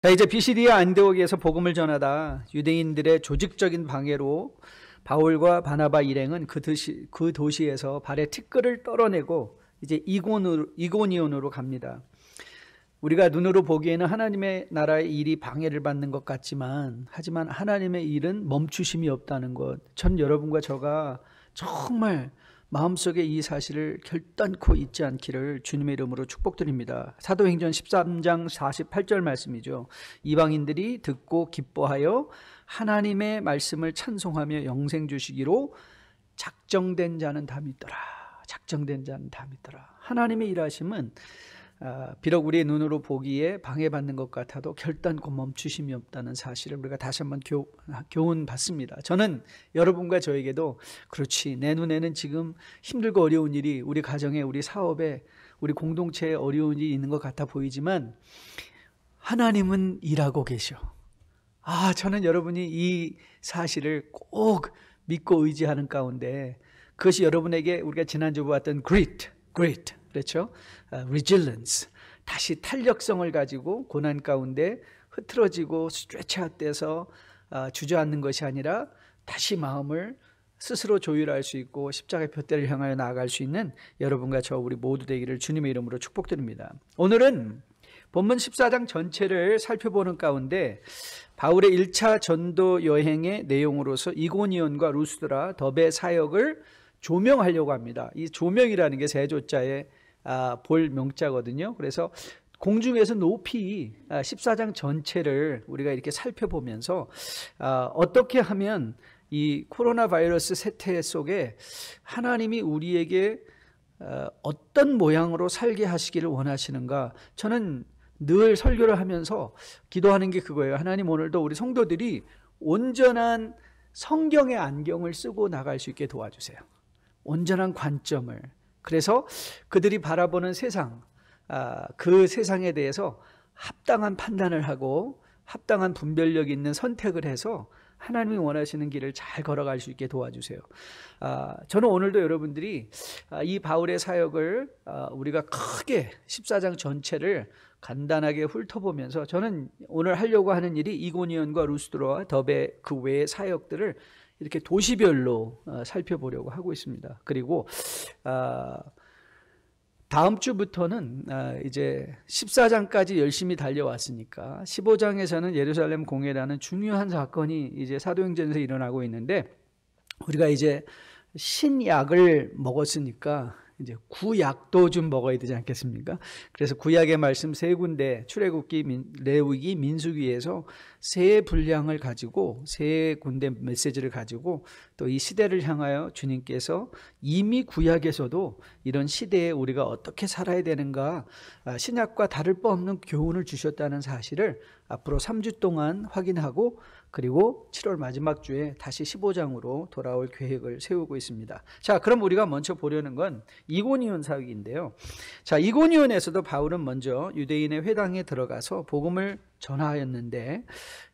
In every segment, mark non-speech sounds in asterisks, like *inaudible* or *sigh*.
자, 이제 비시디아 안데옥에서 복음을 전하다 유대인들의 조직적인 방해로 바울과 바나바 일행은 그, 도시, 그 도시에서 발의 티끌을 떨어내고 이제 이곤으로, 이고니온으로 갑니다. 우리가 눈으로 보기에는 하나님의 나라의 일이 방해를 받는 것 같지만 하지만 하나님의 일은 멈추심이 없다는 것. 전 여러분과 저가 정말 마음속에 이 사실을 결단코 잊지 않기를 주님의 이름으로 축복드립니다. 사도행전 13장 48절 말씀이죠. 이방인들이 듣고 기뻐하여 하나님의 말씀을 찬송하며 영생 주시기로 작정된 자는 담이 더라 작정된 자는 담이 더라 하나님의 일하심은 아, 비록 우리의 눈으로 보기에 방해받는 것 같아도 결단코 멈추심이 없다는 사실을 우리가 다시 한번 교, 아, 훈 받습니다. 저는 여러분과 저에게도 그렇지 내 눈에는 지금 힘들고 어려운 일이 우리 가정에 우리 사업에 우리 공동체에 어려운 일이 있는 것 같아 보이지만 하나님은 일하고 계셔. 아 저는 여러분이 이 사실을 꼭 믿고 의지하는 가운데 그것이 여러분에게 우리가 지난주 보았던 grit, grit 그렇죠? 어, resilience. 다시 탄력성을 가지고 고난 가운데 흐트러지고 스트레치아웃돼서 어, 주저앉는 것이 아니라 다시 마음을 스스로 조율할 수 있고 십자가의 표대를 향하여 나아갈 수 있는 여러분과 저 우리 모두 되기를 주님의 이름으로 축복드립니다. 오늘은 본문 14장 전체를 살펴보는 가운데 바울의 1차 전도 여행의 내용으로서 이고니온과 루스드라 더베 사역을 조명하려고 합니다. 이 조명이라는 게 세조자의 아, 볼 명자거든요. 그래서 공중에서 높이 14장 아, 전체를 우리가 이렇게 살펴보면서 아, 어떻게 하면 이 코로나 바이러스 세태 속에 하나님이 우리에게 어떤 모양으로 살게 하시기를 원하시는가 저는 늘 설교를 하면서 기도하는 게 그거예요. 하나님 오늘도 우리 성도들이 온전한 성경의 안경을 쓰고 나갈 수 있게 도와주세요. 온전한 관점을 그래서 그들이 바라보는 세상, 아, 그 세상에 대해서 합당한 판단을 하고 합당한 분별력 있는 선택을 해서 하나님이 원하시는 길을 잘 걸어갈 수 있게 도와주세요. 아, 저는 오늘도 여러분들이 아, 이 바울의 사역을 아, 우리가 크게 14장 전체를 간단하게 훑어보면서 저는 오늘 하려고 하는 일이 이고니언과 루스드로와 더베 그 외의 사역들을 이렇게 도시별로 어, 살펴보려고 하고 있습니다. 그리고 아, 다음 주부터는 아, 이제 14장까지 열심히 달려왔으니까 15장에서는 예루살렘 공회라는 중요한 사건이 이제 사도행전에서 일어나고 있는데 우리가 이제 신약을 먹었으니까 이제 구약도 좀 먹어야 되지 않겠습니까? 그래서 구약의 말씀 세 군데 출애굽기, 레위기, 민수기에서 세 분량을 가지고 세 군데 메시지를 가지고 또 이 시대를 향하여 주님께서 이미 구약에서도 이런 시대에 우리가 어떻게 살아야 되는가 아, 신약과 다를 바 없는 교훈을 주셨다는 사실을 앞으로 3주 동안 확인하고 그리고 7월 마지막 주에 다시 15장으로 돌아올 계획을 세우고 있습니다. 자, 그럼 우리가 먼저 보려는 건 이고니온 사역인데요. 자, 이고니온에서도 바울은 먼저 유대인의 회당에 들어가서 복음을 전하였는데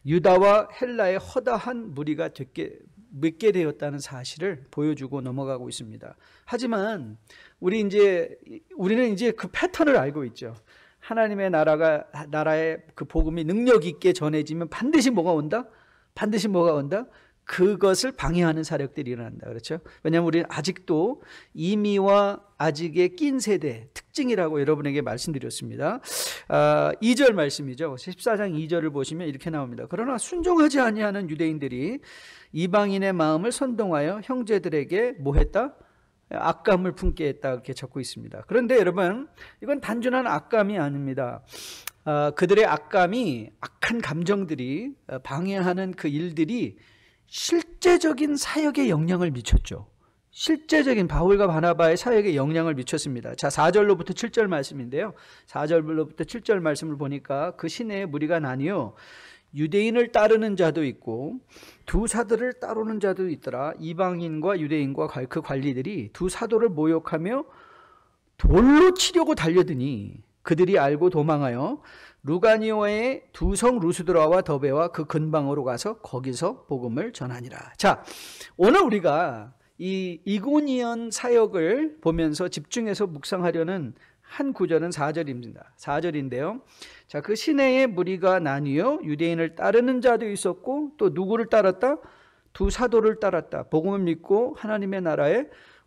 유다와 헬라의 허다한 무리가 듣게 믿게 되었다는 사실을 보여주고 넘어가고 있습니다. 하지만 우리 이제 우리는 이제 그 패턴을 알고 있죠. 하나님의 나라가 나라의 그 복음이 능력 있게 전해지면 반드시 뭐가 온다? 반드시 뭐가 온다? 그것을 방해하는 사력들이 일어난다. 그렇죠? 왜냐하면 우리는 아직도 이미와 아직의낀 세대 특징이라고 여러분에게 말씀드렸습니다. 아, 2절 말씀이죠. 14장 2절을 보시면 이렇게 나옵니다. 그러나 순종하지 아니하는 유대인들이 이방인의 마음을 선동하여 형제들에게 뭐했다? 악감을 품게 했다 이렇게 적고 있습니다. 그런데 여러분 이건 단순한 악감이 아닙니다. 어, 그들의 악감이 악한 감정들이 어, 방해하는 그 일들이 실제적인 사역에 영향을 미쳤죠. 실제적인 바울과 바나바의 사역에 영향을 미쳤습니다. 자, 4절로부터 7절 말씀인데요. 4절로부터 7절 말씀을 보니까 그 시내에 무리가 나니요. 유대인을 따르는 자도 있고 두 사도를 따르는 자도 있더라. 이방인과 유대인과 그 관리들이 두 사도를 모욕하며 돌로 치려고 달려드니 그들이 알고 도망하여 루가니오의 두 성 루스드라와 더베와 그 근방으로 가서 거기서 복음을 전하니라. 자, 오늘 우리가 이 이고니언 사역을 보면서 집중해서 묵상하려는 한 구절은 4절입니다. 4절인데요. 자, 그 시내에 무리가 나뉘어 유대인을 따르는 자도 있었고 또 누구를 따랐다? 두 사도를 따랐다. 복음을 믿고 하나님의 나라에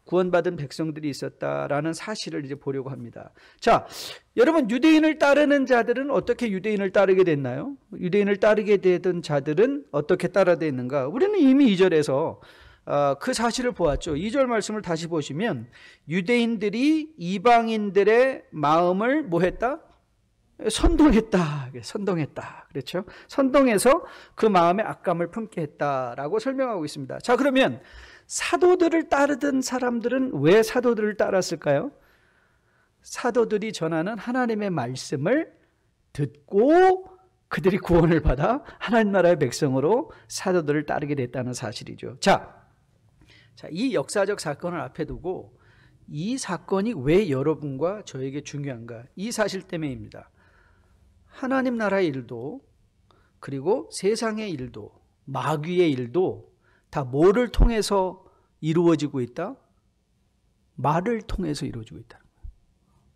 구원받은 백성들이 있었다라는 사실을 이제 보려고 합니다. 자, 여러분 유대인을 따르는 자들은 어떻게 유대인을 따르게 됐나요? 유대인을 따르게 되던 자들은 어떻게 따라됐는가? 우리는 이미 2절에서 아, 그 사실을 보았죠. 2절 말씀을 다시 보시면 유대인들이 이방인들의 마음을 뭐 했다? 선동했다. 선동했다. 그렇죠? 선동해서 그 마음의 악감을 품게 했다라고 설명하고 있습니다. 자, 그러면 사도들을 따르던 사람들은 왜 사도들을 따랐을까요? 사도들이 전하는 하나님의 말씀을 듣고 그들이 구원을 받아 하나님 나라의 백성으로 사도들을 따르게 됐다는 사실이죠. 자, 자, 이 역사적 사건을 앞에 두고 이 사건이 왜 여러분과 저에게 중요한가? 이 사실 때문입니다. 하나님 나라의 일도 그리고 세상의 일도 마귀의 일도 다 뭐를 통해서 이루어지고 있다? 말을 통해서 이루어지고 있다.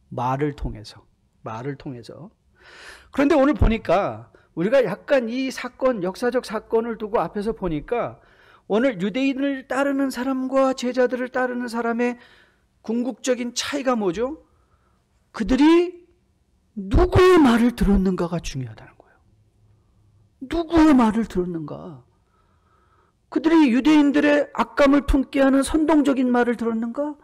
말을 통해서. 말을 통해서. 그런데 오늘 보니까 우리가 약간 이 사건, 역사적 사건을 두고 앞에서 보니까 오늘 유대인을 따르는 사람과 제자들을 따르는 사람의 궁극적인 차이가 뭐죠? 그들이 누구의 말을 들었는가가 중요하다는 거예요. 누구의 말을 들었는가. 그들이 유대인들의 악감을 품게 하는 선동적인 말을 들었는가?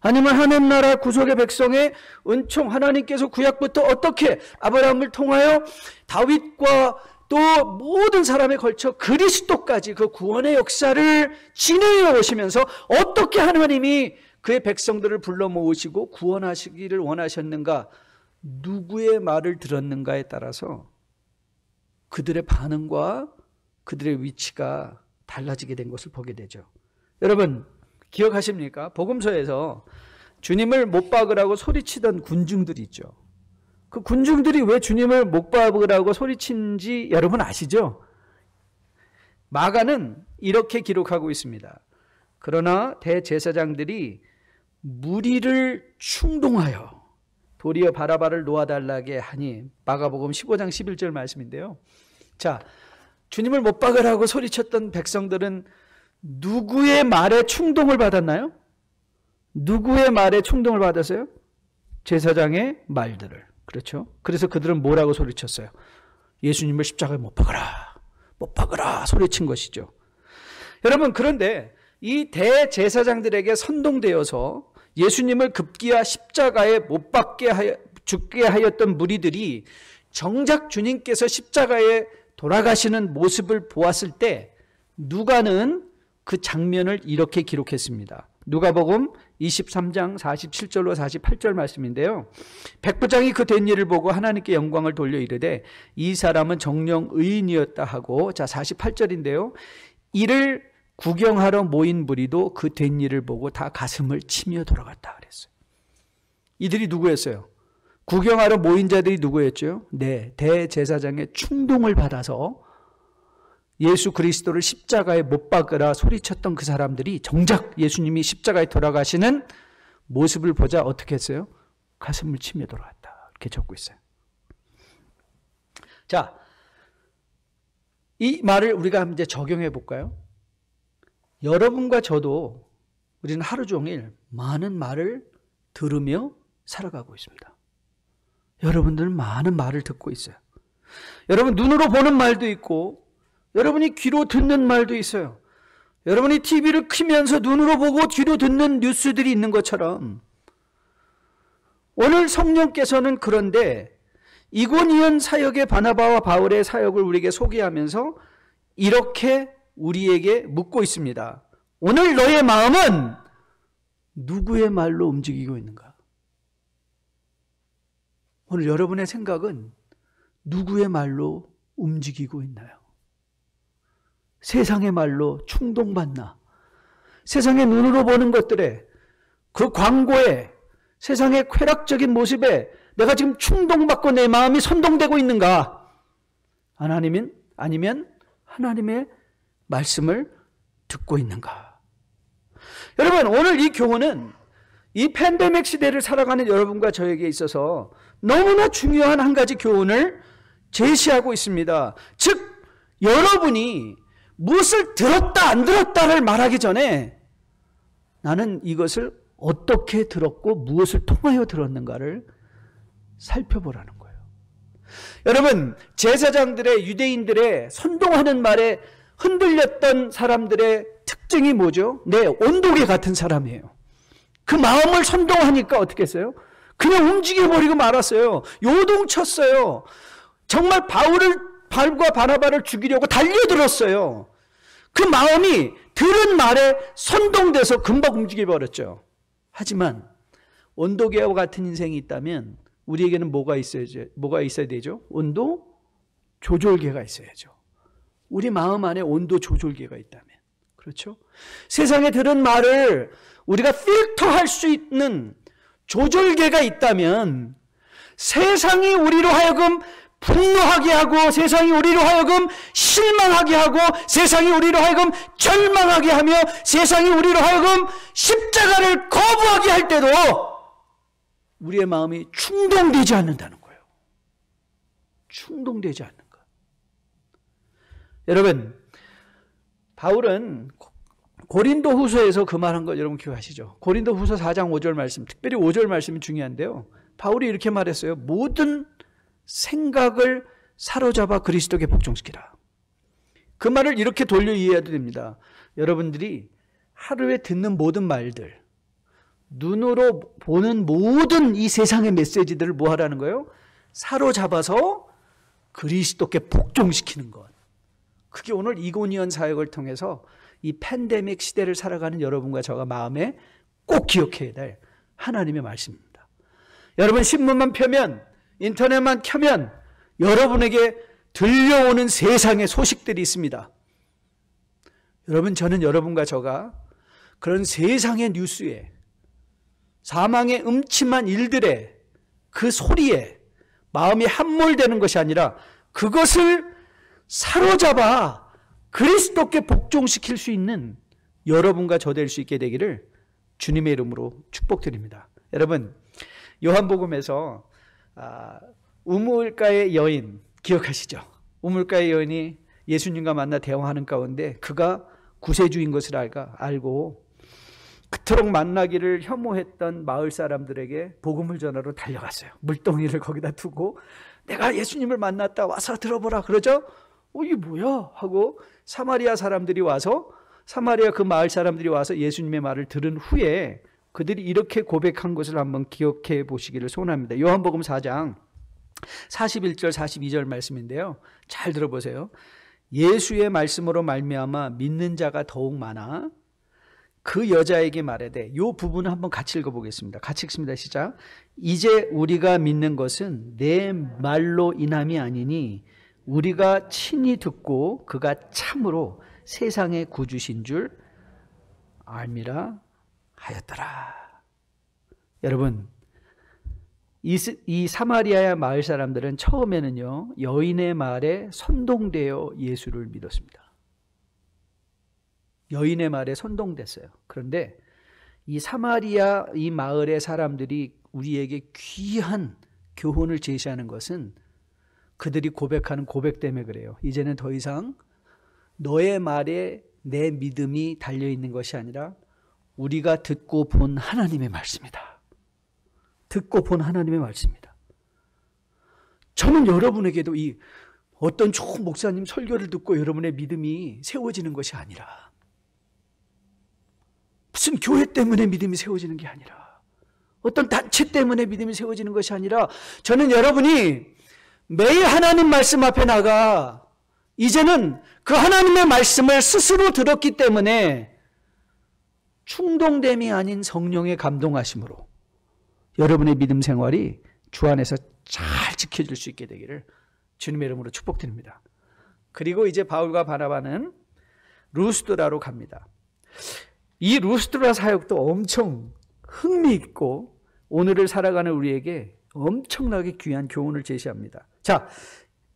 아니면 하나님 나라 구속의 백성의 은총 하나님께서 구약부터 어떻게 아브라함을 통하여 다윗과 또 모든 사람에 걸쳐 그리스도까지 그 구원의 역사를 진행해 오시면서 어떻게 하나님이 그의 백성들을 불러 모으시고 구원하시기를 원하셨는가 누구의 말을 들었는가에 따라서 그들의 반응과 그들의 위치가 달라지게 된 것을 보게 되죠. 여러분, 기억하십니까? 복음서에서 주님을 못 박으라고 소리치던 군중들이 있죠. 그 군중들이 왜 주님을 못 박으라고 소리친지 여러분 아시죠? 마가는 이렇게 기록하고 있습니다. 그러나 대제사장들이 무리를 충동하여 도리어 바라바를 놓아달라게 하니 마가복음 15장 11절 말씀인데요. 자, 주님을 못 박으라고 소리쳤던 백성들은 누구의 말에 충동을 받았나요? 누구의 말에 충동을 받았어요? 제사장의 말들을. 그렇죠? 그래서 그들은 뭐라고 소리쳤어요? 예수님을 십자가에 못 박아라. 못 박아라. 소리친 것이죠. 여러분, 그런데 이 대제사장들에게 선동되어서 예수님을 급기야 십자가에 못 박게 하여, 죽게 하였던 무리들이 정작 주님께서 십자가에 돌아가시는 모습을 보았을 때 누가는 그 장면을 이렇게 기록했습니다. 누가복음 23장 47절로 48절 말씀인데요. 백부장이 그 된 일을 보고 하나님께 영광을 돌려 이르되 이 사람은 정령 의인이었다 하고 자 48절인데요. 이를 구경하러 모인 무리도 그 된 일을 보고 다 가슴을 치며 돌아갔다 그랬어요. 이들이 누구였어요? 구경하러 모인 자들이 누구였죠? 네, 대제사장의 충동을 받아서 예수 그리스도를 십자가에 못 박으라 소리쳤던 그 사람들이 정작 예수님이 십자가에 돌아가시는 모습을 보자 어떻게 했어요? 가슴을 치며 돌아갔다. 이렇게 적고 있어요. 자, 이 말을 우리가 이제 적용해 볼까요? 여러분과 저도 우리는 하루 종일 많은 말을 들으며 살아가고 있습니다. 여러분들 은 많은 말을 듣고 있어요. 여러분 눈으로 보는 말도 있고 여러분이 귀로 듣는 말도 있어요. 여러분이 TV를 키면서 눈으로 보고 귀로 듣는 뉴스들이 있는 것처럼 오늘 성령께서는 그런데 이고니온 사역의 바나바와 바울의 사역을 우리에게 소개하면서 이렇게 우리에게 묻고 있습니다. 오늘 너의 마음은 누구의 말로 움직이고 있는가? 오늘 여러분의 생각은 누구의 말로 움직이고 있나요? 세상의 말로 충동받나? 세상의 눈으로 보는 것들에 그 광고에 세상의 쾌락적인 모습에 내가 지금 충동받고 내 마음이 선동되고 있는가? 하나님인 아니면 하나님의 말씀을 듣고 있는가? 여러분 오늘 이 교훈은 이 팬데믹 시대를 살아가는 여러분과 저에게 있어서 너무나 중요한 한 가지 교훈을 제시하고 있습니다. 즉, 여러분이 무엇을 들었다, 안 들었다를 말하기 전에 나는 이것을 어떻게 들었고 무엇을 통하여 들었는가를 살펴보라는 거예요. 여러분, 제사장들의 유대인들의 선동하는 말에 흔들렸던 사람들의 특징이 뭐죠? 네, 온도계 같은 사람이에요. 그 마음을 선동하니까 어떻게 했어요? 그냥 움직여버리고 말았어요. 요동쳤어요. 정말 바울을, 바울과 바나바를 죽이려고 달려들었어요. 그 마음이 들은 말에 선동돼서 금방 움직여버렸죠. 하지만 온도계와 같은 인생이 있다면 우리에게는 뭐가 있어야죠? 뭐가 있어야 되죠? 온도 조절계가 있어야죠. 우리 마음 안에 온도 조절계가 있다면. 그렇죠? 세상에 들은 말을 우리가 필터할 수 있는 조절계가 있다면 세상이 우리로 하여금 분노하게 하고 세상이 우리로 하여금 실망하게 하고 세상이 우리로 하여금 절망하게 하며 세상이 우리로 하여금 십자가를 거부하게 할 때도 우리의 마음이 충동되지 않는다는 거예요. 충동되지 않는 것. 여러분, 바울은 고린도 후서에서 그 말한 걸 여러분 기억하시죠? 고린도 후서 4장 5절 말씀, 특별히 5절 말씀이 중요한데요. 바울이 이렇게 말했어요. 모든 생각을 사로잡아 그리스도께 복종시키라. 그 말을 이렇게 돌려 이해해도 됩니다. 여러분들이 하루에 듣는 모든 말들, 눈으로 보는 모든 이 세상의 메시지들을 뭐 하라는 거예요? 사로잡아서 그리스도께 복종시키는 것. 그게 오늘 이고니언 사역을 통해서 이 팬데믹 시대를 살아가는 여러분과 저가 마음에 꼭 기억해야 될 하나님의 말씀입니다. 여러분 신문만 펴면 인터넷만 켜면 여러분에게 들려오는 세상의 소식들이 있습니다. 여러분 저는 여러분과 저가 그런 세상의 뉴스에 사망의 음침한 일들에 그 소리에 마음이 함몰되는 것이 아니라 그것을 사로잡아 그리스도께 복종시킬 수 있는 여러분과 저 될 수 있게 되기를 주님의 이름으로 축복드립니다. 여러분 요한복음에서 아, 우물가의 여인 기억하시죠? 우물가의 여인이 예수님과 만나 대화하는 가운데 그가 구세주인 것을 알가, 알고 그토록 만나기를 혐오했던 마을 사람들에게 복음을 전하러 달려갔어요. 물동이를 거기다 두고 내가 예수님을 만났다 와서 들어보라 그러죠? 어, 이게 뭐야? 하고 사마리아 사람들이 와서 사마리아 그 마을 사람들이 와서 예수님의 말을 들은 후에 그들이 이렇게 고백한 것을 한번 기억해 보시기를 소원합니다. 요한복음 4장 41절 42절 말씀인데요. 잘 들어보세요. 예수의 말씀으로 말미암아 믿는 자가 더욱 많아 그 여자에게 말하되 요 부분을 한번 같이 읽어보겠습니다. 같이 읽습니다. 시작. 이제 우리가 믿는 것은 내 말로 인함이 아니니 우리가 친히 듣고 그가 참으로 세상의 구주신 줄 알미라 하였더라. 여러분, 이, 이 사마리아의 마을 사람들은 처음에는요, 여인의 말에 선동되어 예수를 믿었습니다. 여인의 말에 선동됐어요. 그런데 이 사마리아 이 마을의 사람들이 우리에게 귀한 교훈을 제시하는 것은 그들이 고백하는 고백 때문에 그래요. 이제는 더 이상 너의 말에 내 믿음이 달려 있는 것이 아니라 우리가 듣고 본 하나님의 말씀이다. 듣고 본 하나님의 말씀이다. 저는 여러분에게도 이 어떤 좋은 목사님 설교를 듣고 여러분의 믿음이 세워지는 것이 아니라 무슨 교회 때문에 믿음이 세워지는 게 아니라 어떤 단체 때문에 믿음이 세워지는 것이 아니라 저는 여러분이 매일 하나님 말씀 앞에 나가 이제는 그 하나님의 말씀을 스스로 들었기 때문에 충동됨이 아닌 성령의 감동하심으로 여러분의 믿음 생활이 주 안에서 잘 지켜질 수 있게 되기를 주님의 이름으로 축복드립니다. 그리고 이제 바울과 바나바는 루스드라로 갑니다. 이 루스드라 사역도 엄청 흥미있고 오늘을 살아가는 우리에게 엄청나게 귀한 교훈을 제시합니다. 자,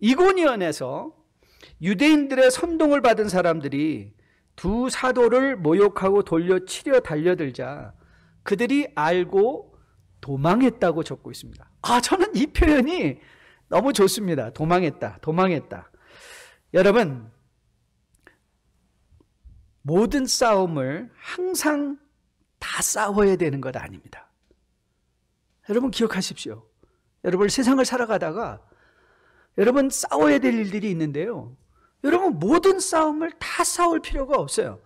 이고니언에서 유대인들의 선동을 받은 사람들이 두 사도를 모욕하고 돌려치려 달려들자 그들이 알고 도망했다고 적고 있습니다. 아, 저는 이 표현이 너무 좋습니다. 도망했다, 도망했다. 여러분, 모든 싸움을 항상 다 싸워야 되는 것 아닙니다. 여러분 기억하십시오. 여러분 세상을 살아가다가 여러분 싸워야 될 일들이 있는데요. 여러분 모든 싸움을 다 싸울 필요가 없어요.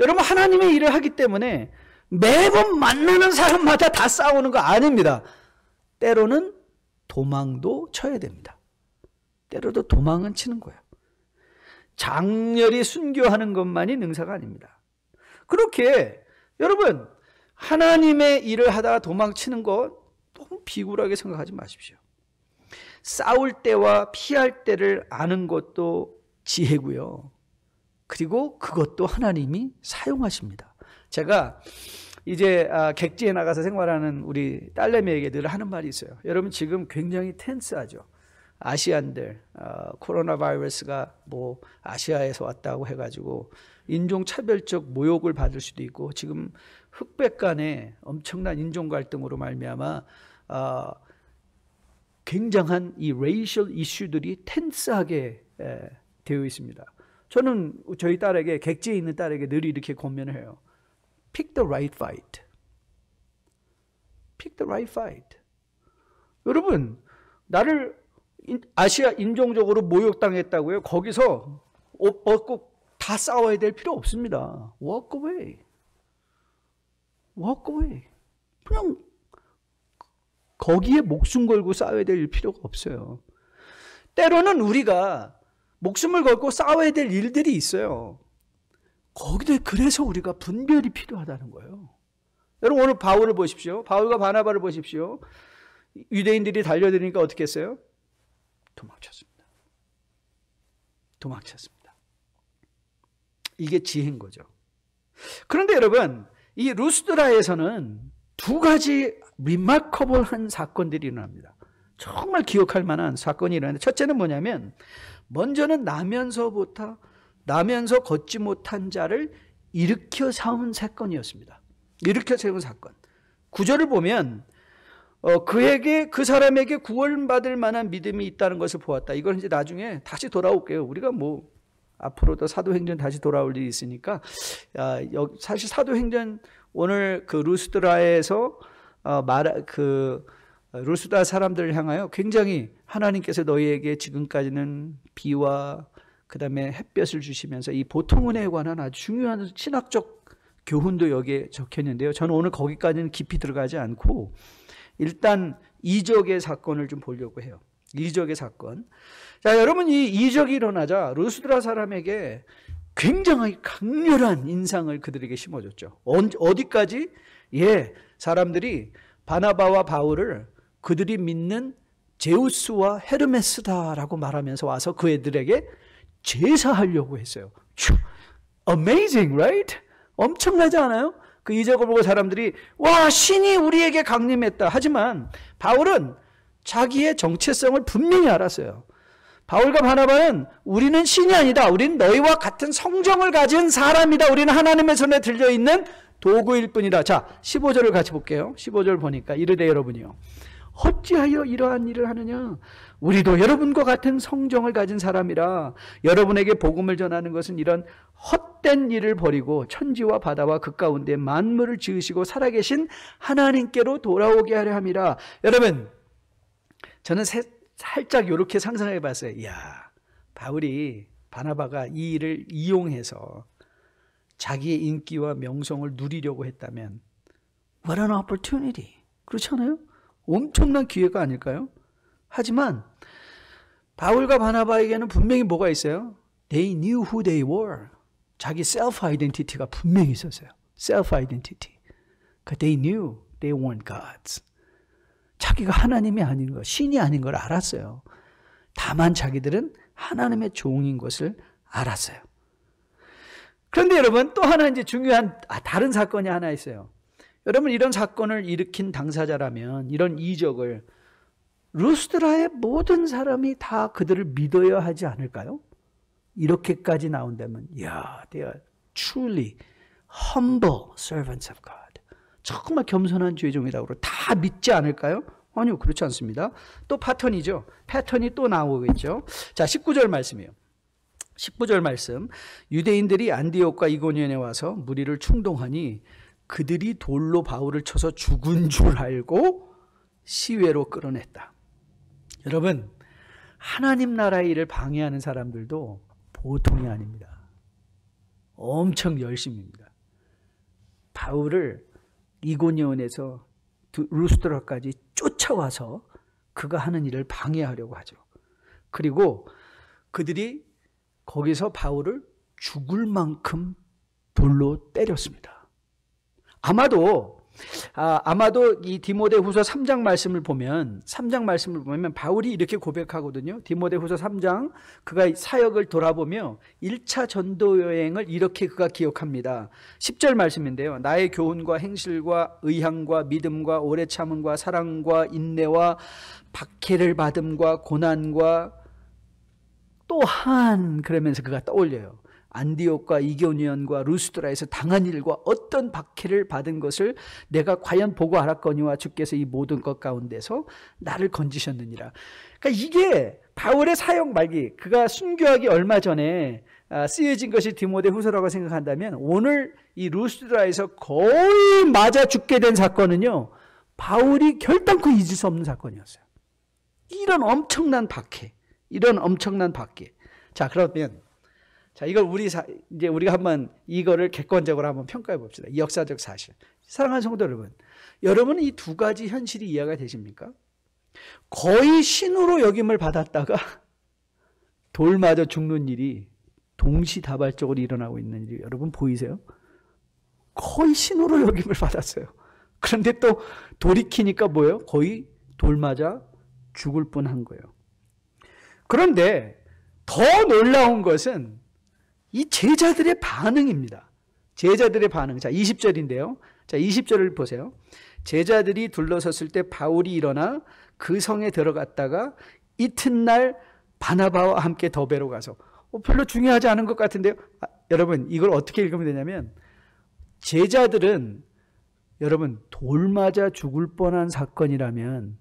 여러분 하나님의 일을 하기 때문에 매번 만나는 사람마다 다 싸우는 거 아닙니다. 때로는 도망도 쳐야 됩니다. 때로도 도망은 치는 거예요. 장렬히 순교하는 것만이 능사가 아닙니다. 그렇게 여러분 하나님의 일을 하다가 도망치는 것 너무 비굴하게 생각하지 마십시오. 싸울 때와 피할 때를 아는 것도 지혜고요. 그리고 그것도 하나님이 사용하십니다. 제가 이제 아, 객지에 나가서 생활하는 우리 딸내미에게 늘 하는 말이 있어요. 여러분 지금 굉장히 텐스하죠. 아시안들 어, 코로나 바이러스가 뭐 아시아에서 왔다고 해가지고 인종 차별적 모욕을 받을 수도 있고 지금 흑백 간에 엄청난 인종 갈등으로 말미암아 어, 굉장한 이 레이셜 이슈들이 텐스하게 되어 있습니다. 저는 저희 딸에게 객지에 있는 딸에게 늘 이렇게 권면을 해요. Pick the right fight. Pick the right fight. 여러분 나를 아시아 인종적으로 모욕당했다고요. 거기서 얻고 다 싸워야 될 필요 없습니다. Walk away. Walk away. 그냥 거기에 목숨 걸고 싸워야 될 필요가 없어요. 때로는 우리가 목숨을 걸고 싸워야 될 일들이 있어요. 거기도 그래서 우리가 분별이 필요하다는 거예요. 여러분 오늘 바울을 보십시오. 바울과 바나바를 보십시오. 유대인들이 달려드니까 어떻게 했어요? 도망쳤습니다. 도망쳤습니다. 이게 지혜인 거죠. 그런데 여러분 이 루스드라에서는 두 가지 리마커블한 사건들이 일어납니다. 정말 기억할 만한 사건이 일어나는데 첫째는 뭐냐면 먼저는 나면서부터 나면서 걷지 못한 자를 일으켜 세운 사건이었습니다. 일으켜 세운 사건. 구절을 보면 어, 그에게 그 사람에게 구원받을 만한 믿음이 있다는 것을 보았다. 이걸 이제 나중에 다시 돌아올게요. 우리가 뭐 앞으로도 사도행전 다시 돌아올 일이 있으니까 야, 아, 사실 사도행전 오늘 그 루스드라에서 어, 말, 그루스드라 사람들을 향하여 굉장히 하나님께서 너희에게 지금까지는 비와 그 다음에 햇볕을 주시면서 이 보통 은혜에 관한 아주 중요한 신학적 교훈도 여기에 적혀있는데요 저는 오늘 거기까지는 깊이 들어가지 않고 일단 이적의 사건을 좀 보려고 해요. 이적의 사건. 자, 여러분 이 이적이 일어나자 루스드라 사람에게 굉장히 강렬한 인상을 그들에게 심어줬죠. 어디까지? 예, 사람들이 바나바와 바울을 그들이 믿는 제우스와 헤르메스다라고 말하면서 와서 그 애들에게 제사하려고 했어요. Amazing, right? 엄청나지 않아요? 그 이적을 보고 사람들이 와 신이 우리에게 강림했다. 하지만 바울은 자기의 정체성을 분명히 알았어요. 바울과 바나바는 우리는 신이 아니다. 우리는 너희와 같은 성정을 가진 사람이다. 우리는 하나님의 손에 들려 있는 도구일 뿐이다. 자, 15절을 같이 볼게요. 15절 보니까 이르되 여러분이요. 어찌하여 이러한 일을 하느냐? 우리도 여러분과 같은 성정을 가진 사람이라 여러분에게 복음을 전하는 것은 이런 헛된 일을 버리고 천지와 바다와 그 가운데 만물을 지으시고 살아계신 하나님께로 돌아오게 하려 함이라. 여러분, 저는 세, 살짝 이렇게 상상해 봤어요. 이야, 바울이 바나바가 이 일을 이용해서 자기의 인기와 명성을 누리려고 했다면 what an opportunity. 그렇잖아요? 엄청난 기회가 아닐까요? 하지만 바울과 바나바에게는 분명히 뭐가 있어요? They knew who they were. 자기 self identity가 분명히 있었어요. self identity. 그러니까 they knew they weren't gods. 자기가 하나님이 아닌 것, 신이 아닌 걸 알았어요. 다만 자기들은 하나님의 종인 것을 알았어요. 그런데 여러분 또 하나 이제 중요한 아, 다른 사건이 하나 있어요. 여러분 이런 사건을 일으킨 당사자라면 이런 이적을 루스드라의 모든 사람이 다 그들을 믿어야 하지 않을까요? 이렇게까지 나온다면 야, they are truly humble servants of God. 정말 겸손한 죄종이라고 다 믿지 않을까요? 아니요, 그렇지 않습니다. 또 패턴이죠. 패턴이 또 나오겠죠. 자, 19절 말씀이에요. 19절 말씀. 유대인들이 안디옥과 이고니에 와서 무리를 충동하니 그들이 돌로 바울을 쳐서 죽은 줄 알고 시외로 끌어냈다. 여러분, 하나님 나라의 일을 방해하는 사람들도 보통이 아닙니다. 엄청 열심입니다. 바울을 이고니온에서 루스드라까지 쫓아와서 그가 하는 일을 방해하려고 하죠. 그리고 그들이 거기서 바울을 죽을 만큼 돌로 때렸습니다. 아마도 아, 마도이 디모데 후서 3장 말씀을 보면, 3장 말씀을 보면 바울이 이렇게 고백하거든요. 디모데 후서 3장, 그가 사역을 돌아보며 1차 전도 여행을 이렇게 그가 기억합니다. 10절 말씀인데요. 나의 교훈과 행실과 의향과 믿음과 오래 참음과 사랑과 인내와 박해를 받음과 고난과 또한 그러면서 그가 떠올려요. 안디옥과 이교니언과 루스드라에서 당한 일과 어떤 박해를 받은 것을 내가 과연 보고 알았거니와 주께서 이 모든 것 가운데서 나를 건지셨느니라. 그러니까 이게 바울의 사형 말기 그가 순교하기 얼마 전에 아, 쓰여진 것이 디모데 후서라고 생각한다면 오늘 이 루스드라에서 거의 맞아 죽게 된 사건은요. 바울이 결단코 잊을 수 없는 사건이었어요. 이런 엄청난 박해. 이런 엄청난 박해. 자, 그러면 자, 이걸 우리 사, 이제 우리가 한번 이거를 객관적으로 한번 평가해 봅시다. 역사적 사실. 사랑하는 성도 여러분, 여러분은 이 두 가지 현실이 이해가 되십니까? 거의 신으로 여김을 받았다가 *laughs* 돌마저 죽는 일이 동시다발적으로 일어나고 있는 일이 여러분 보이세요? 거의 신으로 여김을 받았어요. 그런데 또 돌이키니까 뭐예요? 거의 돌마저 죽을 뻔한 거예요. 그런데 더 놀라운 것은 이 제자들의 반응입니다. 제자들의 반응. 자, 20절인데요. 자, 20절을 보세요. 제자들이 둘러섰을 때 바울이 일어나 그 성에 들어갔다가 이튿날 바나바와 함께 더베로 가서 어, 별로 중요하지 않은 것 같은데요. 아, 여러분, 이걸 어떻게 읽으면 되냐면 제자들은 여러분 돌 맞아 죽을 뻔한 사건이라면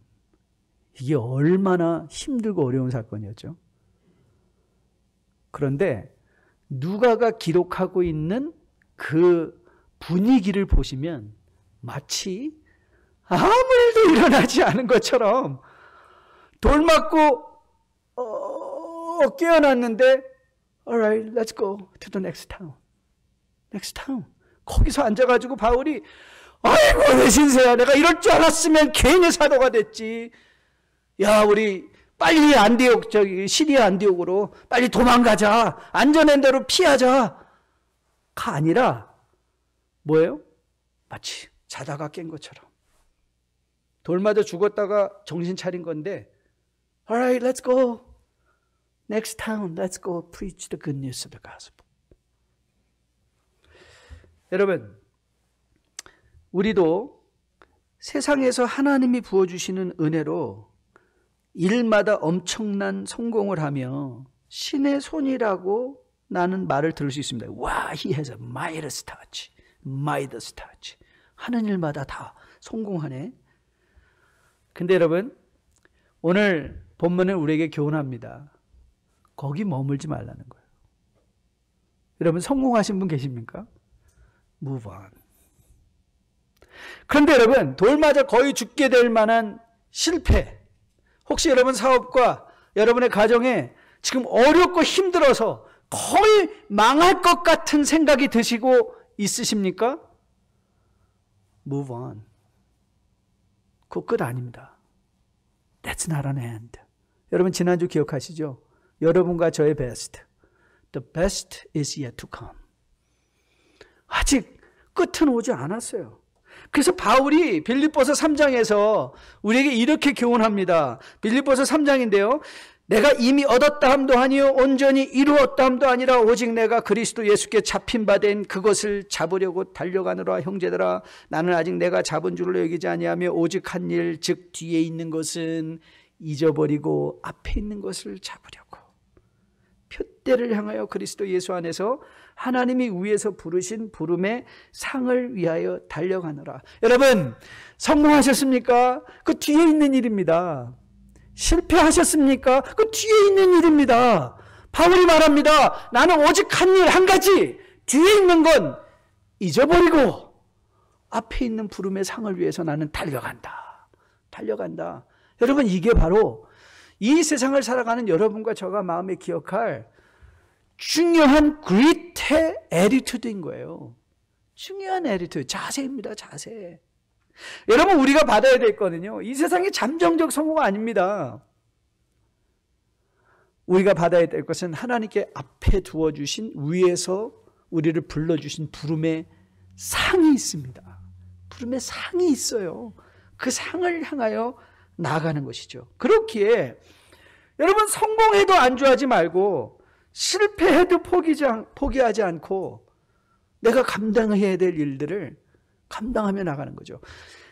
이게 얼마나 힘들고 어려운 사건이었죠. 그런데 누가가 기록하고 있는 그 분위기를 보시면 마치 아무 일도 일어나지 않은 것처럼 돌 맞고 어, 깨어났는데 alright let's go to the next town next town 거기서 앉아가지고 바울이 아이고 내 신세야 내가 이럴 줄 알았으면 괜히 사도가 됐지 야 우리 빨리 안디옥 저기 시리아 안디옥으로 빨리 도망가자 안전한 데로 피하자가 아니라 뭐예요? 마치 자다가 깬 것처럼 돌마저 죽었다가 정신 차린 건데 Alright, let's go. Next town, let's go preach the good news of the gospel. 여러분, 우리도 세상에서 하나님이 부어주시는 은혜로 일마다 엄청난 성공을 하며 신의 손이라고 나는 말을 들을 수 있습니다. 와, he has a m i g h t touch. m i g h t touch. 하는 일마다 다 성공하네. 근데 여러분, 오늘 본문은 우리에게 교훈합니다. 거기 머물지 말라는 거예요. 여러분, 성공하신 분 계십니까? move on. 그런데 여러분, 돌맞아 거의 죽게 될 만한 실패, 혹시 여러분 사업과 여러분의 가정에 지금 어렵고 힘들어서 거의 망할 것 같은 생각이 드시고 있으십니까? Move on. 그끝 아닙니다. That's not an end. 여러분 지난주 기억하시죠? 여러분과 저의 best. The best is yet to come. 아직 끝은 오지 않았어요. 그래서 바울이 빌립보서 3장에서 우리에게 이렇게 교훈합니다. 빌립보서 3장인데요. 내가 이미 얻었다 함도 아니요 온전히 이루었다 함도 아니라 오직 내가 그리스도 예수께 잡힌 바 된 그것을 잡으려고 달려가느라 형제들아 나는 아직 내가 잡은 줄로 여기지 아니하며 오직 한 일 즉 뒤에 있는 것은 잊어버리고 앞에 있는 것을 잡으려고 표대를 향하여 그리스도 예수 안에서 하나님이 위에서 부르신 부름의 상을 위하여 달려가느라 여러분, 성공하셨습니까? 그 뒤에 있는 일입니다. 실패하셨습니까? 그 뒤에 있는 일입니다. 바울이 말합니다. 나는 오직 한 일, 한 가지. 뒤에 있는 건 잊어버리고 앞에 있는 부름의 상을 위해서 나는 달려간다. 달려간다. 여러분, 이게 바로 이 세상을 살아가는 여러분과 저가 마음에 기억할 중요한 그릿의 에리튜드인 거예요. 중요한 에리튜드, 자세입니다, 자세. 여러분, 우리가 받아야 될 거는요, 이 세상의 잠정적 성호 아닙니다. 우리가 받아야 될 것은 하나님께 앞에 두어주신 위에서 우리를 불러주신 부름의 상이 있습니다. 부름의 상이 있어요. 그 상을 향하여 나가는 것이죠. 그렇기에 여러분 성공해도 안주하지 말고 실패해도 포기지 포기하지 않고 내가 감당해야 될 일들을 감당하며 나가는 거죠.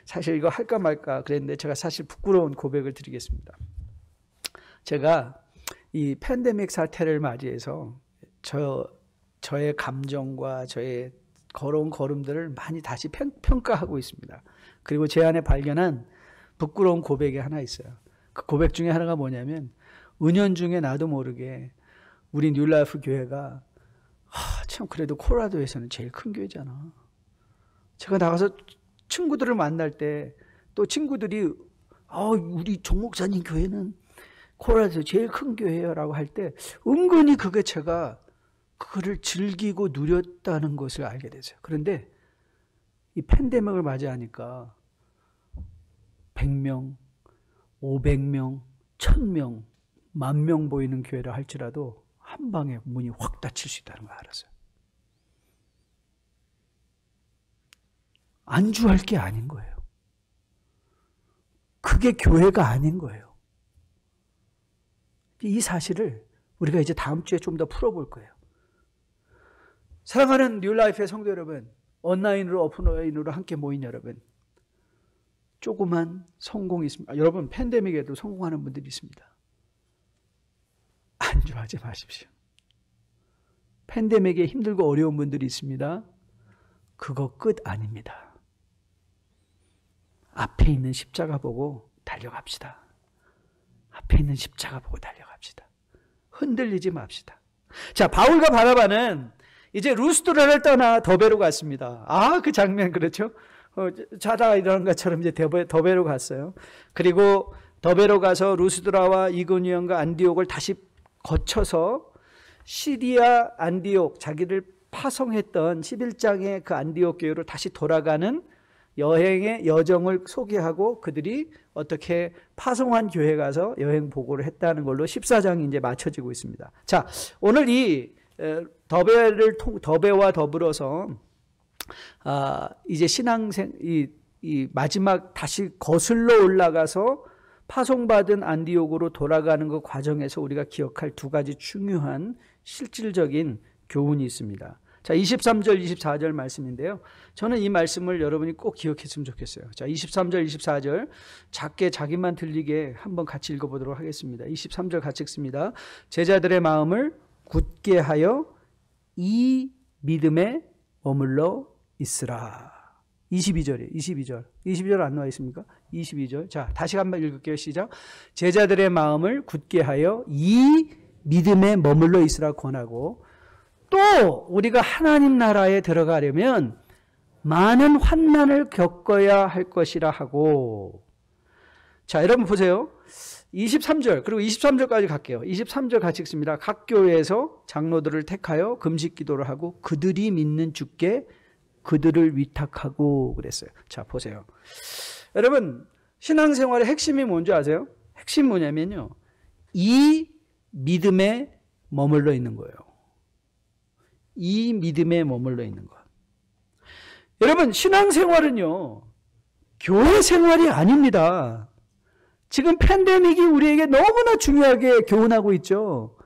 사실 이거 할까 말까 그랬는데 제가 사실 부끄러운 고백을 드리겠습니다. 제가 이 팬데믹 사태를 맞이해서 저 저의 감정과 저의 걸어온 걸음들을 많이 다시 평, 평가하고 있습니다. 그리고 제 안에 발견한 부끄러운 고백이 하나 있어요. 그 고백 중에 하나가 뭐냐면 은연 중에 나도 모르게 우리 뉴라이프 교회가 아, 참 그래도 코라도에서는 제일 큰 교회잖아. 제가 나가서 친구들을 만날 때 또 친구들이 아, 우리 종목사님 교회는 코라도에서 제일 큰 교회라고 할 때 은근히 그게 제가 그거를 즐기고 누렸다는 것을 알게 되죠. 그런데 이 팬데믹을 맞이하니까 100명, 500명, 1000명, 만 명 보이는 교회라 할지라도 한 방에 문이 확 닫힐 수 있다는 걸 알았어요. 안주할 게 아닌 거예요. 그게 교회가 아닌 거예요. 이 사실을 우리가 이제 다음 주에 좀 더 풀어볼 거예요. 사랑하는 뉴라이프의 성도 여러분, 온라인으로 오프라인으로 함께 모인 여러분, 조그만 성공이 있습니다. 아, 여러분 팬데믹에도 성공하는 분들이 있습니다. 간주하지 마십시오. 팬데믹에 힘들고 어려운 분들이 있습니다. 그거 끝 아닙니다. 앞에 있는 십자가 보고 달려갑시다. 앞에 있는 십자가 보고 달려갑시다. 흔들리지 맙시다. 자, 바울과 바라바는 이제 루스토라를 떠나 더베로 갔습니다. 아, 그 장면 그렇죠? 어, 자다 가 이런 것처럼 이제 더베, 더베로 갔어요. 그리고 더베로 가서 루스드라와 이고니언과 안디옥을 다시 거쳐서 시리아 안디옥 자기를 파송했던 11장의 그 안디옥 교회로 다시 돌아가는 여행의 여정을 소개하고 그들이 어떻게 파송한 교회 가서 여행 보고를 했다는 걸로 14장이 이제 맞춰지고 있습니다. 자, 오늘 이 더베를 통, 더베와 더불어서 아, 이제 신앙생 이, 이 마지막 다시 거슬러 올라가서 파송받은 안디옥으로 돌아가는 그 과정에서 우리가 기억할 두 가지 중요한 실질적인 교훈이 있습니다. 자, 23절, 24절 말씀인데요. 저는 이 말씀을 여러분이 꼭 기억했으면 좋겠어요. 자, 23절, 24절. 작게 자기만 들리게 한번 같이 읽어보도록 하겠습니다. 23절 같이 읽습니다. 제자들의 마음을 굳게 하여 이 믿음에 머물러 있으라. 22절이에요. 22절. 22절 안 나와 있습니까? 22절. 자, 다시 한 번 읽을게요. 시작. 제자들의 마음을 굳게 하여 이 믿음에 머물러 있으라 권하고 또 우리가 하나님 나라에 들어가려면 많은 환난을 겪어야 할 것이라 하고 자, 여러분 보세요. 23절 그리고 23절까지 갈게요. 23절 같이 읽습니다. 각 교회에서 장로들을 택하여 금식 기도를 하고 그들이 믿는 주께 그들을 위탁하고 그랬어요. 자, 보세요. 여러분, 신앙생활의 핵심이 뭔지 아세요? 핵심 뭐냐면요. 이 믿음에 머물러 있는 거예요. 이 믿음에 머물러 있는 것. 여러분, 신앙생활은요, 교회 생활이 아닙니다. 지금 팬데믹이 우리에게 너무나 중요하게 교훈하고 있죠.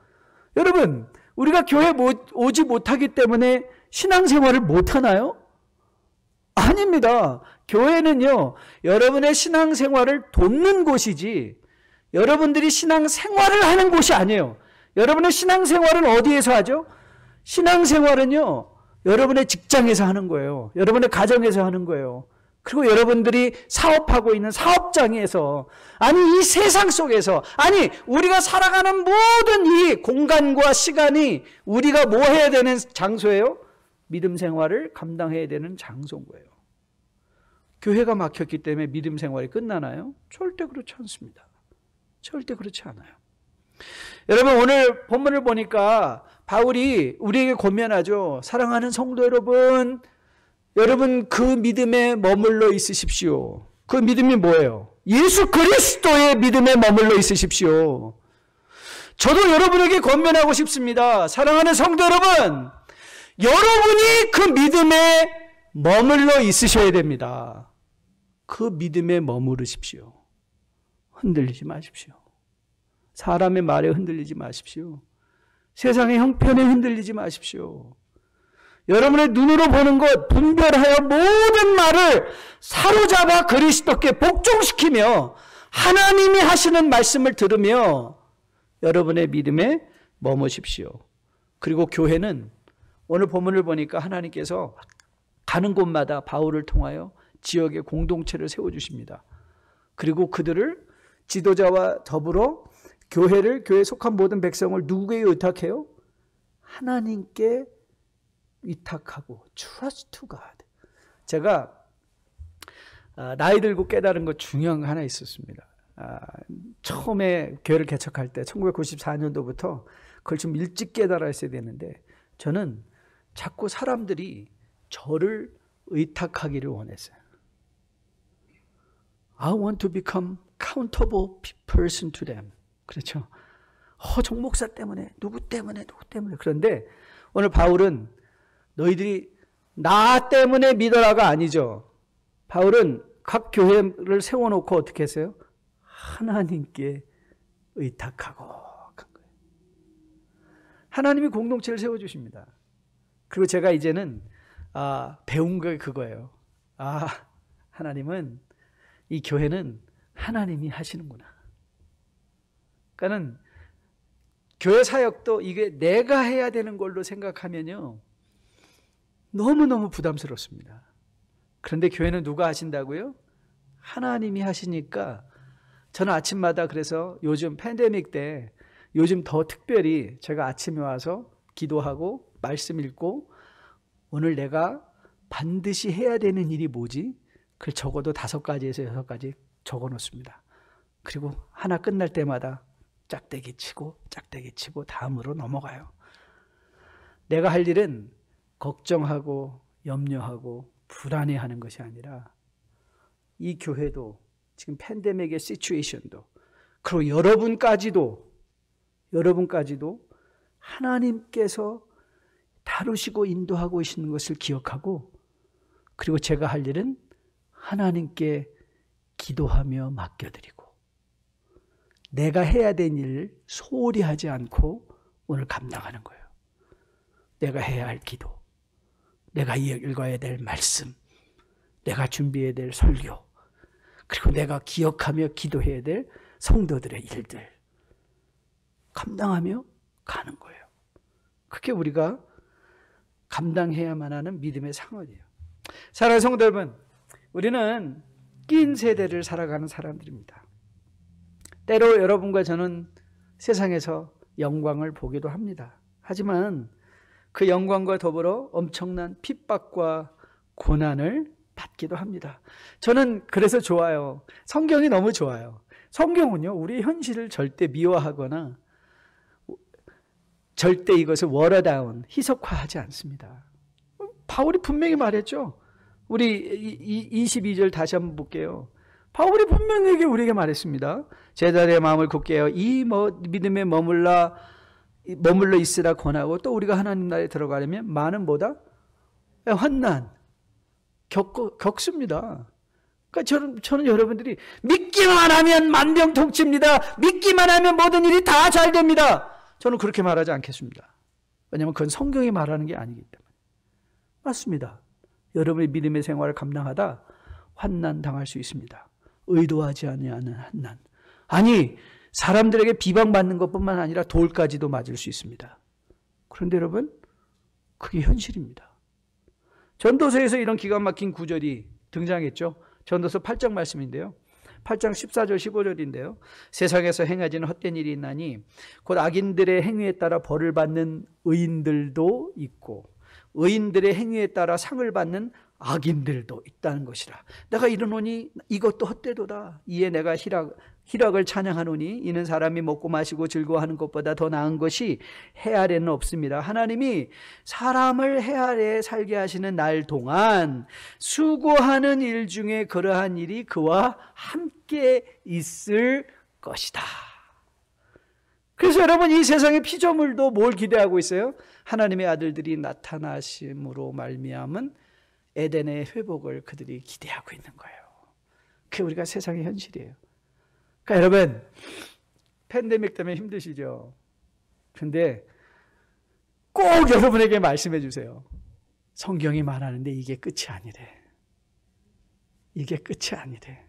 여러분, 우리가 교회 오지 못하기 때문에 신앙생활을 못하나요? 아닙니다. 교회는요, 여러분의 신앙생활을 돕는 곳이지, 여러분들이 신앙생활을 하는 곳이 아니에요. 여러분의 신앙생활은 어디에서 하죠? 신앙생활은요, 여러분의 직장에서 하는 거예요. 여러분의 가정에서 하는 거예요. 그리고 여러분들이 사업하고 있는 사업장에서, 아니, 이 세상 속에서, 아니, 우리가 살아가는 모든 이 공간과 시간이 우리가 뭐 해야 되는 장소예요? 믿음 생활을 감당해야 되는 장소인 거예요. 교회가 막혔기 때문에 믿음 생활이 끝나나요? 절대 그렇지 않습니다. 절대 그렇지 않아요. 여러분 오늘 본문을 보니까 바울이 우리에게 권면하죠. 사랑하는 성도 여러분, 여러분 그 믿음에 머물러 있으십시오. 그 믿음이 뭐예요? 예수 그리스도의 믿음에 머물러 있으십시오. 저도 여러분에게 권면하고 싶습니다. 사랑하는 성도 여러분, 여러분이 그 믿음에 머물러 있으셔야 됩니다. 그 믿음에 머무르십시오. 흔들리지 마십시오. 사람의 말에 흔들리지 마십시오. 세상의 형편에 흔들리지 마십시오. 여러분의 눈으로 보는 것 분별하여 모든 말을 사로잡아 그리스도께 복종시키며 하나님이 하시는 말씀을 들으며 여러분의 믿음에 머무십시오. 그리고 교회는 오늘 본문을 보니까 하나님께서 가는 곳마다 바울을 통하여 지역의 공동체를 세워주십니다. 그리고 그들을 지도자와 더불어 교회를, 교회 속한 모든 백성을 누구에게 의탁해요? 하나님께 의탁하고, trust to God. 제가 아, 나이 들고 깨달은 것 중요한 거 하나 있었습니다. 아, 처음에 교회를 개척할 때 1994년도부터 그걸 좀 일찍 깨달아 어야 되는데 저는 자꾸 사람들이 저를 의탁하기를 원했어요. I want to become countable person to them. 그렇죠? 어, 정 목사 때문에, 누구 때문에, 누구 때문에. 그런데 오늘 바울은 너희들이 나 때문에 믿어라가 아니죠. 바울은 각 교회를 세워놓고 어떻게 했어요? 하나님께 의탁하고 간 거예요. 하나님이 공동체를 세워주십니다. 그리고 제가 이제는 아, 배운 게 그거예요. 아, 하나님은 이 교회는 하나님이 하시는구나. 그러니까는 교회 사역도 이게 내가 해야 되는 걸로 생각하면요. 너무너무 부담스럽습니다. 그런데 교회는 누가 하신다고요? 하나님이 하시니까 저는 아침마다 그래서 요즘 팬데믹 때 요즘 더 특별히 제가 아침에 와서 기도하고 말씀 읽고 오늘 내가 반드시 해야 되는 일이 뭐지? 그 적어도 다섯 가지에서 여섯 가지 적어 놓습니다. 그리고 하나 끝날 때마다 짝대기 치고 짝대기 치고 다음으로 넘어가요. 내가 할 일은 걱정하고 염려하고 불안해하는 것이 아니라 이 교회도 지금 팬데믹의 시츄에이션도 그리고 여러분까지도 여러분까지도 하나님께서 다루시고 인도하고 계시는 것을 기억하고 그리고 제가 할 일은 하나님께 기도하며 맡겨드리고 내가 해야 될 일을 소홀히 하지 않고 오늘 감당하는 거예요. 내가 해야 할 기도, 내가 읽어야 될 말씀, 내가 준비해야 될 설교, 그리고 내가 기억하며 기도해야 될 성도들의 일들 감당하며 가는 거예요. 그게 우리가 감당해야만 하는 믿음의 상황이에요. 사랑하는 성도 여러분, 우리는 낀 세대를 살아가는 사람들입니다. 때로 여러분과 저는 세상에서 영광을 보기도 합니다. 하지만 그 영광과 더불어 엄청난 핍박과 고난을 받기도 합니다. 저는 그래서 좋아요. 성경이 너무 좋아요. 성경은요, 우리 현실을 절대 미워하거나 절대 이것을 워러다운, 희석화하지 않습니다. 바울이 분명히 말했죠. 우리 22절 다시 한번 볼게요. 바울이 분명하 우리에게 말했습니다. 제자의 마음을 굳게 해요. 이 믿음에 머물러, 머물러 있으라 권하고 또 우리가 하나님 나라에 들어가려면 많은 뭐다? 환난, 겪, 겪습니다. 그러니까 저는, 저는 여러분들이 믿기만 하면 만병통치입니다. 믿기만 하면 모든 일이 다 잘 됩니다. 저는 그렇게 말하지 않겠습니다. 왜냐하면 그건 성경이 말하는 게 아니기 때문에. 맞습니다. 여러분의 믿음의 생활을 감당하다 환난 당할 수 있습니다. 의도하지 아니하는 환난. 아니 사람들에게 비방받는 것뿐만 아니라 돌까지도 맞을 수 있습니다. 그런데 여러분 그게 현실입니다. 전도서에서 이런 기가 막힌 구절이 등장했죠. 전도서 8장 말씀인데요. 8장 14절 15절인데요. 세상에서 행해지는 헛된 일이 있나니 곧 악인들의 행위에 따라 벌을 받는 의인들도 있고 의인들의 행위에 따라 상을 받는 악인들도 있다는 것이라. 내가 이르노니 이것도 헛되도다. 이에 내가 희락 희락을 찬양하노니 이는 사람이 먹고 마시고 즐거워하는 것보다 더 나은 것이 해 아래는 없습니다. 하나님이 사람을 해 아래에 살게 하시는 날 동안 수고하는 일 중에 그러한 일이 그와 함께 있을 것이다. 그래서 여러분 이 세상의 피조물도 뭘 기대하고 있어요? 하나님의 아들들이 나타나심으로 말미암은 에덴의 회복을 그들이 기대하고 있는 거예요. 그게 우리가 세상의 현실이에요. 그러니까 여러분 팬데믹 때문에 힘드시죠. 근데 꼭 여러분에게 말씀해 주세요. 성경이 말하는데 이게 끝이 아니래. 이게 끝이 아니래.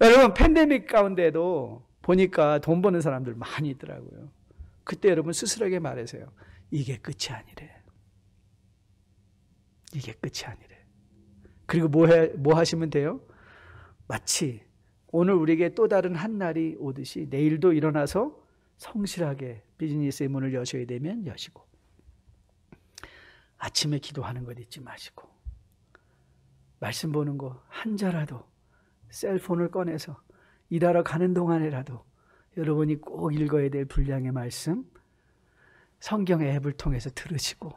여러분 팬데믹 가운데도 보니까 돈 버는 사람들 많이 있더라고요. 그때 여러분 스스로에게 말하세요. 이게 끝이 아니래. 이게 끝이 아니래. 그리고 뭐, 해, 뭐 하시면 돼요? 마치 오늘 우리에게 또 다른 한 날이 오듯이 내일도 일어나서 성실하게 비즈니스의 문을 여셔야 되면 여시고 아침에 기도하는 걸 잊지 마시고 말씀 보는 거 한 자라도 셀폰을 꺼내서 일하러 가는 동안에라도 여러분이 꼭 읽어야 될 분량의 말씀 성경의 앱을 통해서 들으시고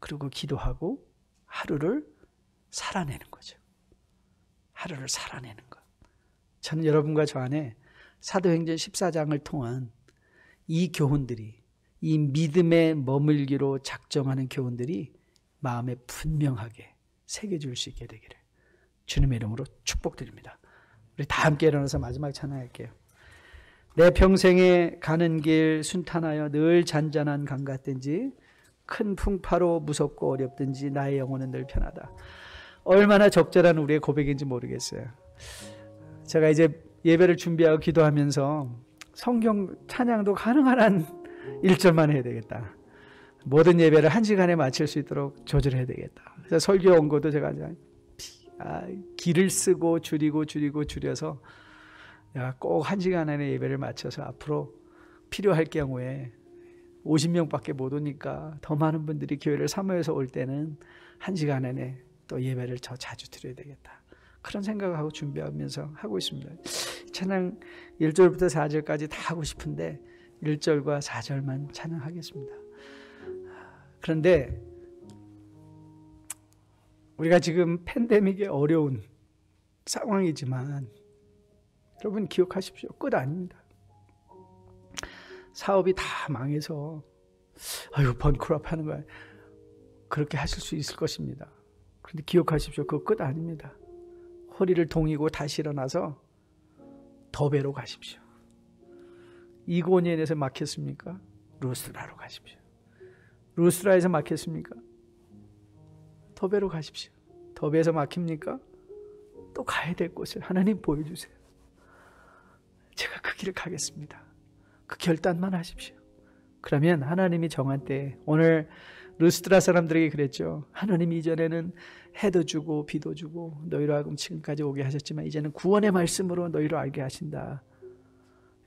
그리고 기도하고 하루를 살아내는 거죠. 하루를 살아내는 거. 저는 여러분과 저 안에 사도행전 14장을 통한 이 교훈들이 이 믿음에 머물기로 작정하는 교훈들이 마음에 분명하게 새겨줄 수 있게 되기를 주님의 이름으로 축복드립니다. 우리 다 함께 일어나서 마지막 찬양할게요. 내 평생에 가는 길 순탄하여 늘 잔잔한 강 같든지 큰 풍파로 무섭고 어렵든지 나의 영혼은 늘 편하다. 얼마나 적절한 우리의 고백인지 모르겠어요. 제가 이제 예배를 준비하고 기도하면서 성경 찬양도 가능한 한 1절만 해야 되겠다. 모든 예배를 한 시간에 마칠 수 있도록 조절해야 되겠다. 그래서 설교 원고도 제가 아, 길을 쓰고 줄이고 줄이고 줄여서 내가 꼭한 시간 안에 예배를 마쳐서 앞으로 필요할 경우에 50명밖에 못 오니까 더 많은 분들이 교회를 사모해서 올 때는 한 시간 안에 또 예배를 더 자주 드려야 되겠다. 그런 생각하고 준비하면서 하고 있습니다. 찬양 1절부터 4절까지 다 하고 싶은데 1절과 4절만 찬양하겠습니다. 그런데 우리가 지금 팬데믹의 어려운 상황이지만 여러분 기억하십시오. 끝 아닙니다. 사업이 다 망해서 아유 번크랍 하는 거야. 그렇게 하실 수 있을 것입니다. 그런데 기억하십시오. 그거 끝 아닙니다. 허리를 동이고 다시 일어나서 더베로 가십시오. 이고니엔에서 막혔습니까? 루스라로 가십시오. 루스라에서 막혔습니까? 더베로 가십시오. 더베에서 막힙니까? 또 가야 될 곳을 하나님 보여주세요. 제가 그 길을 가겠습니다. 그 결단만 하십시오. 그러면 하나님이 정한 때 오늘 루스트라 사람들에게 그랬죠. 하나님 이전에는 해도 주고 비도 주고 너희로 하금 지금까지 오게 하셨지만 이제는 구원의 말씀으로 너희로 알게 하신다.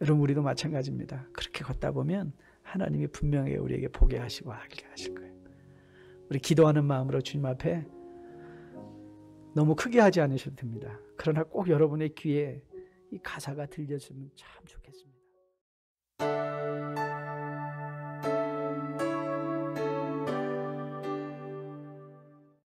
여러분 우리도 마찬가지입니다. 그렇게 걷다 보면 하나님이 분명히 우리에게 보게 하시고 알게 하실 거예요. 우리 기도하는 마음으로 주님 앞에 너무 크게 하지 않으셔도 됩니다. 그러나 꼭 여러분의 귀에 이 가사가 들려주면 참 좋겠습니다.